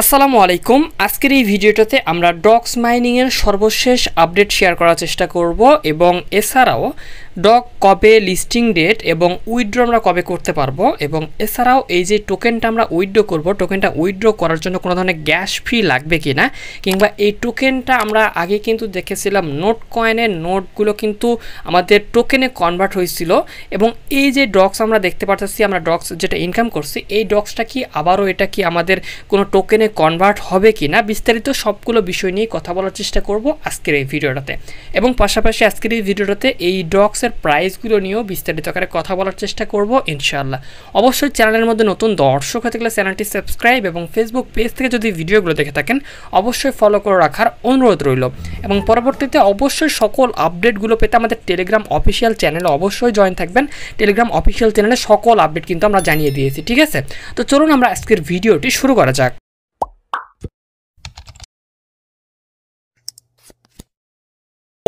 আসসালামু আলাইকুম আজকের এই ভিডিওটাতে আমরা ডক্স মাইনিংয়ের সর্বশেষ আপডেট শেয়ার করার চেষ্টা করব এবং এছাড়াও ডক কবে লিস্টিং ডেট এবং উইড্রো আমরা কবে করতে পারবো এবং এছাড়াও এই যে টোকেনটা আমরা উইড্রো করব টোকেনটা উইড্রো করার জন্য কোনো ধরনের গ্যাস ফি লাগবে কি না কিংবা এই টোকেনটা আমরা আগে কিন্তু দেখেছিলাম নোট কয়েনের নোটগুলো কিন্তু আমাদের টোকেনে কনভার্ট হয়েছিল এবং এই যে ডক্স আমরা দেখতে পাচ্ছি আমরা ডক্স যেটা ইনকাম করছি এই ডক্সটা কি আবারও এটা কি আমাদের কোনো টোকেনে কনভার্ট হবে কি না বিস্তারিত সবগুলো বিষয় নিয়ে কথা বলার চেষ্টা করব আজকের এই ভিডিওটাতে এবং পাশাপাশি আজকের এই ভিডিওটাতে এই ডক্স বক্সের প্রাইসগুলো নিয়েও বিস্তারিত আকারে কথা বলার চেষ্টা করব ইনশাআল্লাহ অবশ্যই চ্যানেলের মধ্যে নতুন দর্শক হতে গেলে চ্যানেলটি সাবস্ক্রাইব এবং ফেসবুক পেজ থেকে যদি ভিডিওগুলো দেখে থাকেন অবশ্যই ফলো করে রাখার অনুরোধ রইল এবং পরবর্তীতে অবশ্যই সকল আপডেটগুলো পেতে আমাদের টেলিগ্রাম অফিসিয়াল চ্যানেলে অবশ্যই জয়েন থাকবেন টেলিগ্রাম অফিসিয়াল চ্যানেলে সকল আপডেট কিন্তু আমরা জানিয়ে দিয়েছি ঠিক আছে তো চলুন আমরা আজকের ভিডিওটি শুরু করা যাক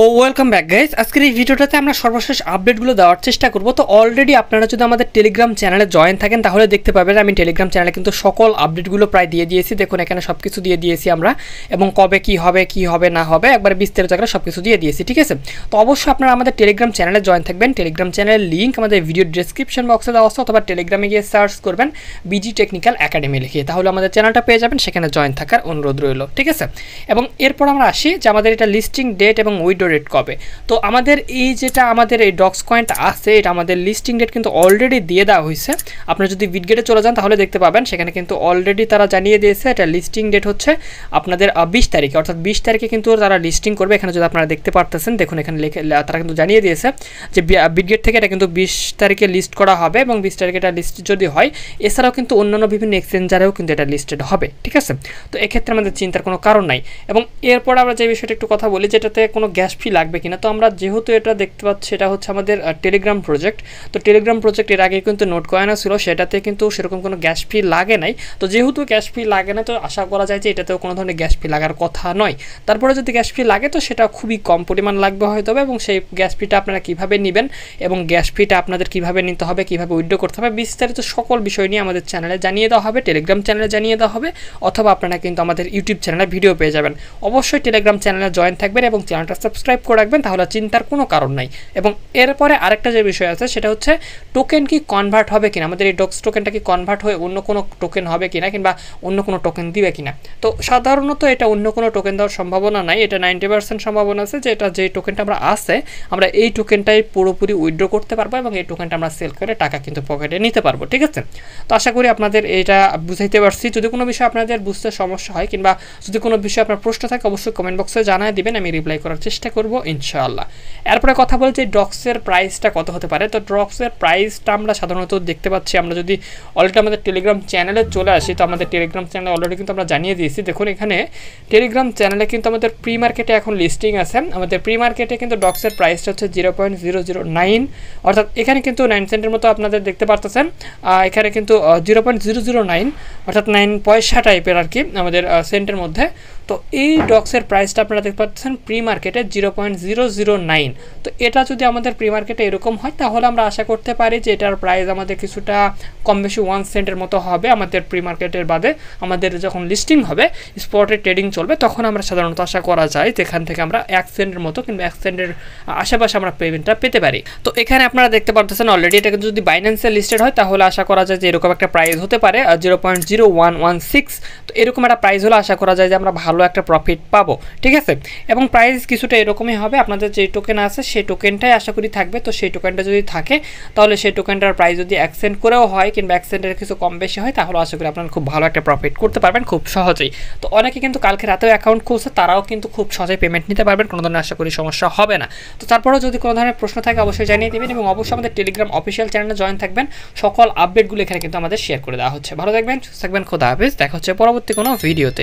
ও ওয়েলকাম ব্যাক গাইজ আজকের এই ভিডিওটাতে আমরা সর্বশেষ আপডেটগুলো দেওয়ার চেষ্টা করবো তো অলরেডি আপনারা যদি আমাদের টেলিগ্রাম চ্যানেলে জয়েন থাকেন তাহলে দেখতে পাবেন আমি টেলিগ্রাম চ্যানেলে কিন্তু সকল আপডেটগুলো প্রায় দিয়ে দিয়েছি দেখুন এখানে সব কিছু দিয়ে দিয়েছি আমরা এবং কবে কি হবে কি হবে না হবে একবার বিস্তারিত একটা সব কিছু দিয়ে দিয়েছি ঠিক আছে তো অবশ্যই আপনারা আমাদের টেলিগ্রাম চ্যানেলে জয়েন থাকবেন টেলিগ্রাম চ্যানেলের লিঙ্ক আমাদের ভিডিও ডিসক্রিপশন বক্সে দেওয়া আছে অথবা টেলিগ্রামে গিয়ে সার্চ করবেন বিজি টেকনিক্যাল একাডেমি লিখে তাহলে আমাদের চ্যানেলটা পেয়ে যাবেন সেখানে জয়েন থাকার অনুরোধ রইল ঠিক আছে এবং এরপর আমরা আসি যে আমাদের এটা লিস্টিং ডেট এবং উইড উইডো রেট কবে তো আমাদের এই যেটা আমাদের এই ডক্স কয়েনটা আছে এটা আমাদের লিস্টিং ডেট কিন্তু অলরেডি দিয়ে দেওয়া হয়েছে আপনারা যদি বিটগেটে চলে যান তাহলে দেখতে পাবেন সেখানে কিন্তু অলরেডি তারা জানিয়ে দিয়েছে এটা লিস্টিং ডেট হচ্ছে আপনাদের বিশ তারিখে অর্থাৎ বিশ তারিখে কিন্তু তারা লিস্টিং করবে এখানে যদি আপনারা দেখতে পারতেছেন দেখুন এখানে লেখে তারা কিন্তু জানিয়ে দিয়েছে যে বিটগেট থেকে এটা কিন্তু বিশ তারিখে লিস্ট করা হবে এবং বিশ তারিখে এটা লিস্ট যদি হয় এছাড়াও কিন্তু অন্যান্য বিভিন্ন এক্সচেঞ্জারেও কিন্তু এটা লিস্টেড হবে ঠিক আছে তো এক্ষেত্রে আমাদের চিন্তার কোনো কারণ নাই এবং এরপর আমরা যে বিষয়টা একটু কথা বলি যেটাতে কোনো গ্যাস ফি লাগবে কিনা তো আমরা যেহেতু এটা দেখতে পাচ্ছি এটা হচ্ছে আমাদের টেলিগ্রাম প্রজেক্ট তো টেলিগ্রাম প্রজেক্ট এর আগে কিন্তু নোট কয়না ছিল সেটাতে কিন্তু সেরকম কোনো গ্যাস ফি লাগে নাই তো যেহেতু গ্যাস ফি লাগে না তো আশা করা যায় যে এটাতেও কোনো ধরনের গ্যাস ফি লাগার কথা নয় তারপরে যদি গ্যাস ফি লাগে তো সেটা খুবই কম পরিমাণ লাগবে হয়তো এবং সেই গ্যাস ফিটা আপনারা কীভাবে নেবেন এবং গ্যাস ফিটা আপনাদের কীভাবে নিতে হবে কীভাবে উইড্রো করতে হবে বিস্তারিত সকল বিষয় নিয়ে আমাদের চ্যানেলে জানিয়ে দেওয়া হবে টেলিগ্রাম চ্যানেলে জানিয়ে দেওয়া হবে অথবা আপনারা কিন্তু আমাদের ইউটিউব চ্যানেলে ভিডিও পেয়ে যাবেন অবশ্যই টেলিগ্রাম চ্যানেলে জয়েন থাকবেন এবং চ্যানেলটা সাবস্ক্রাইব সাবস্ক্রাইব করে রাখবেন তাহলে চিন্তার কোনো কারণ নাই এবং এরপরে আরেকটা যে বিষয় আছে সেটা হচ্ছে টোকেন কি কনভার্ট হবে কিনা আমাদের এই ডক্স টোকেনটা কি কনভার্ট হয়ে অন্য কোনো টোকেন হবে কিনা কিংবা অন্য কোনো টোকেন দিবে কিনা তো সাধারণত এটা অন্য কোনো টোকেন দেওয়ার সম্ভাবনা নাই এটা নাইনটি পার্সেন্ট সম্ভাবনা আছে যে এটা যে টোকেনটা আমরা আছে আমরা এই টোকেনটাই পুরোপুরি উইথড্র করতে পারবো এবং এই টোকেনটা আমরা সেল করে টাকা কিন্তু পকেটে নিতে পারবো ঠিক আছে তো আশা করি আপনাদের এটা বুঝাইতে পারছি যদি কোনো বিষয় আপনাদের বুঝতে সমস্যা হয় কিংবা যদি কোনো বিষয়ে আপনার প্রশ্ন থাকে অবশ্যই কমেন্ট বক্সে জানায় দিবেন আমি রিপ্লাই করার চেষ্টা করবো ইনশাআল্লাহ এরপরে কথা বলছি ডক্সের প্রাইসটা কত হতে পারে তো ডক্সের প্রাইসটা আমরা সাধারণত দেখতে পাচ্ছি আমরা যদি অলরেডি আমাদের টেলিগ্রাম চ্যানেলে চলে আসি তো আমাদের টেলিগ্রাম চ্যানেলে অলরেডি কিন্তু আমরা জানিয়ে দিয়েছি দেখুন এখানে টেলিগ্রাম চ্যানেলে কিন্তু আমাদের প্রি মার্কেটে এখন লিস্টিং আছে আমাদের প্রি মার্কেটে কিন্তু ডক্সের প্রাইসটা হচ্ছে zero point zero zero nine অর্থাৎ এখানে কিন্তু নাইন সেন্টের মতো আপনাদের দেখতে পারতেছেন এখানে কিন্তু zero point zero zero nine অর্থাৎ নাইন পয়সা টাইপের আর কি আমাদের সেন্টের মধ্যে তো এই ডক্সের প্রাইসটা আপনারা দেখতে পাচ্ছেন প্রি মার্কেটে zero point zero zero nine তো এটা যদি আমাদের প্রি মার্কেটে এরকম হয় তাহলে আমরা আশা করতে পারি যে এটার প্রাইস আমাদের কিছুটা কম বেশি ওয়ান সেন্টের মতো হবে আমাদের প্রি মার্কেটের বাদে আমাদের যখন লিস্টিং হবে স্পটে ট্রেডিং চলবে তখন আমরা সাধারণত আশা করা যায় যেখান থেকে আমরা এক সেন্টের মতো কিংবা এক সেন্টের আশেপাশে আমরা পেমেন্টটা পেতে পারি তো এখানে আপনারা দেখতে পারতেছেন অলরেডি এটা যদি বাইন্যান্সে লিস্টেড হয় তাহলে আশা করা যায় যে এরকম একটা প্রাইস হতে পারে zero point zero one one six তো এরকম একটা প্রাইস হলে আশা করা যায় যে আমরা ভালো ভালো একটা প্রফিট পাবো ঠিক আছে এবং প্রাইস কিছুটা এরকমই হবে আপনাদের যে টোকেন আছে সেই টোকেনটাই আশা করি থাকবে তো সেই টোকেনটা যদি থাকে তাহলে সেই টোকেনটার প্রাইস যদি অ্যাকসেন্ট করেও হয় কিংবা অ্যাক্সেন্টের কিছু কম বেশি হয় তাহলে আশা করি আপনারা খুব ভালো একটা প্রফিট করতে পারবেন খুব সহজেই তো অনেকে কিন্তু কালকে রাতেও অ্যাকাউন্ট খুলছে তারাও কিন্তু খুব সহজে পেমেন্ট নিতে পারবেন কোনো ধরনের আশা করি সমস্যা হবে না তো তারপরেও যদি কোনো ধরনের প্রশ্ন থাকে অবশ্যই জানিয়ে দেবেন এবং অবশ্যই আমাদের টেলিগ্রাম অফিসিয়াল চ্যানেলে জয়েন থাকবেন সকল আপডেটগুলো এখানে কিন্তু আমাদের শেয়ার করে দেওয়া হচ্ছে ভালো থাকবেন সুস্থ থাকবেন খোদা হাফিজ দেখা হচ্ছে পরবর্তী কোনো ভিডিওতে